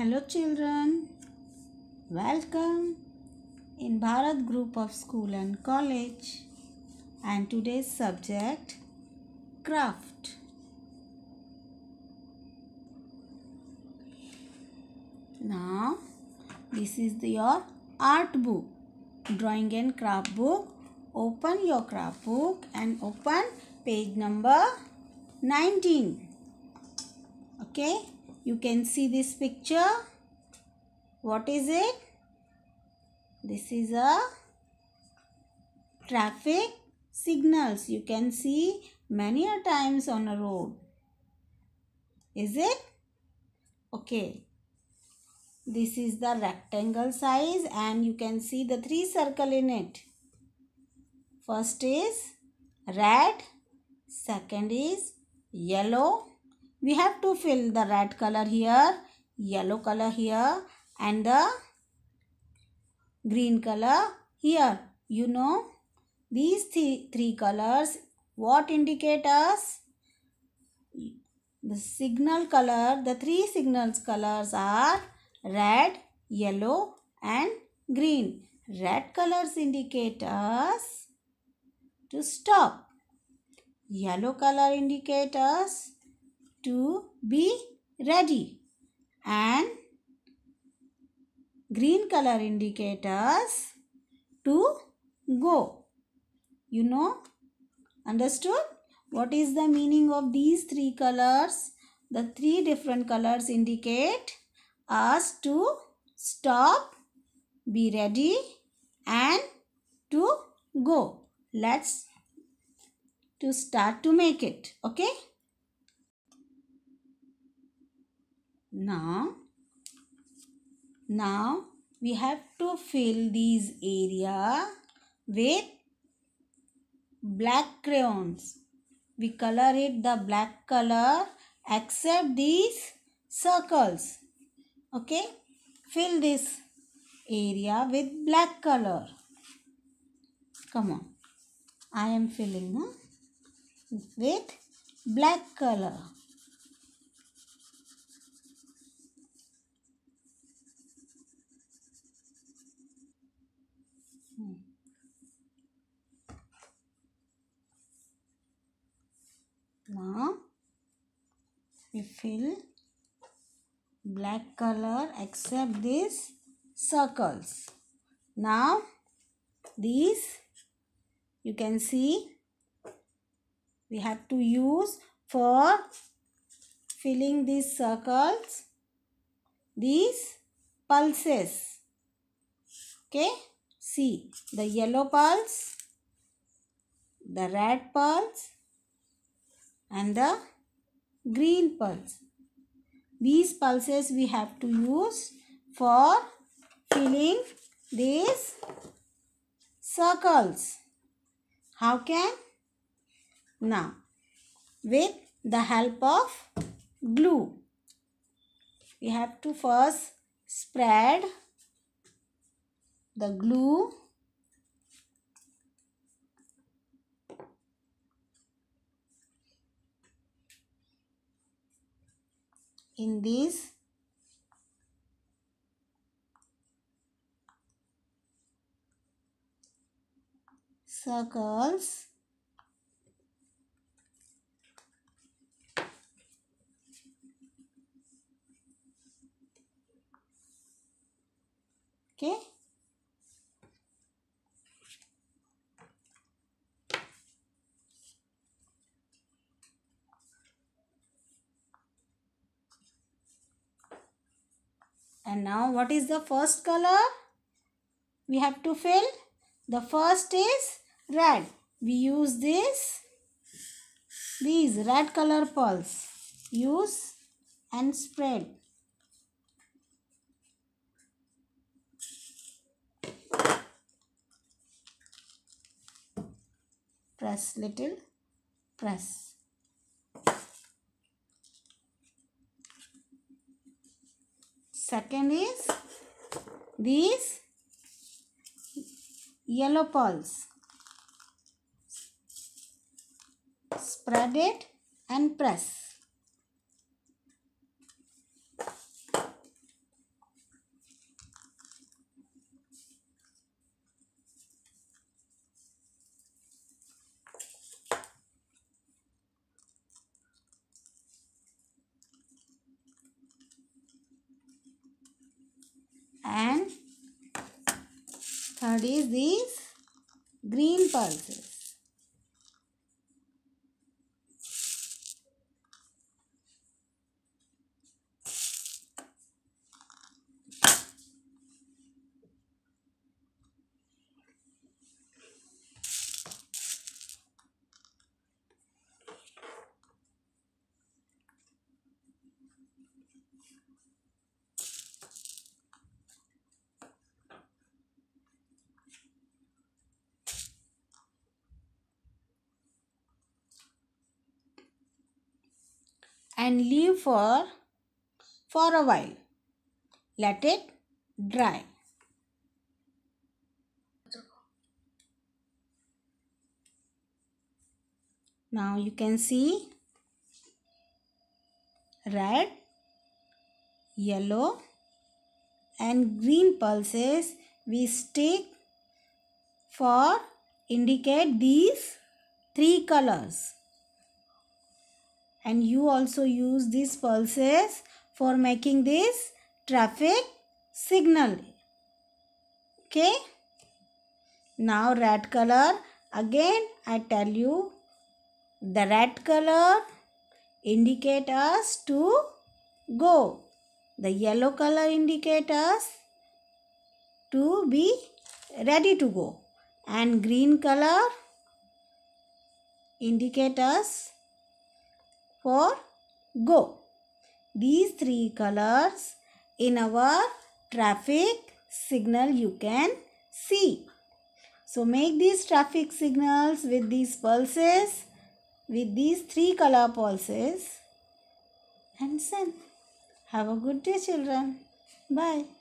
Hello children, welcome in Bharat group of school and college and today's subject craft. Now this is the, your art book, drawing and craft book. Open your craft book and open page number 19. Okay. You can see this picture. What is it? This is a traffic signals. You can see many a times on a road. Is it? Okay. This is the rectangle size and you can see the three circle in it. First is red, second is yellow we have to fill the red color here yellow color here and the green color here you know these th three colors what indicate us the signal color the three signals colors are red yellow and green red colors indicate us to stop yellow color indicate us to be ready and green color indicators to go. You know, understood? What is the meaning of these three colors? The three different colors indicate us to stop, be ready and to go. Let's to start to make it. Okay. Now, now we have to fill these area with black crayons. We color it the black color except these circles. Okay. Fill this area with black color. Come on. I am filling huh? with black color. fill black color except these circles. Now these you can see we have to use for filling these circles these pulses okay see the yellow pulse the red pulse and the green pulse. These pulses we have to use for filling these circles. How can? Now, with the help of glue. We have to first spread the glue in these circles okay And now what is the first color? We have to fill. The first is red. We use this, these red color pearls. Use and spread. Press little, press. Second is these yellow pearls. Spread it and press. and third is these green pulses. and leave for for a while. Let it dry. Now you can see red, yellow and green pulses we stick for indicate these three colors and you also use these pulses for making this traffic signal okay now red color again i tell you the red color indicate us to go the yellow color indicate us to be ready to go and green color indicate us for go. These three colors in our traffic signal you can see. So make these traffic signals with these pulses, with these three color pulses and send. Have a good day children. Bye.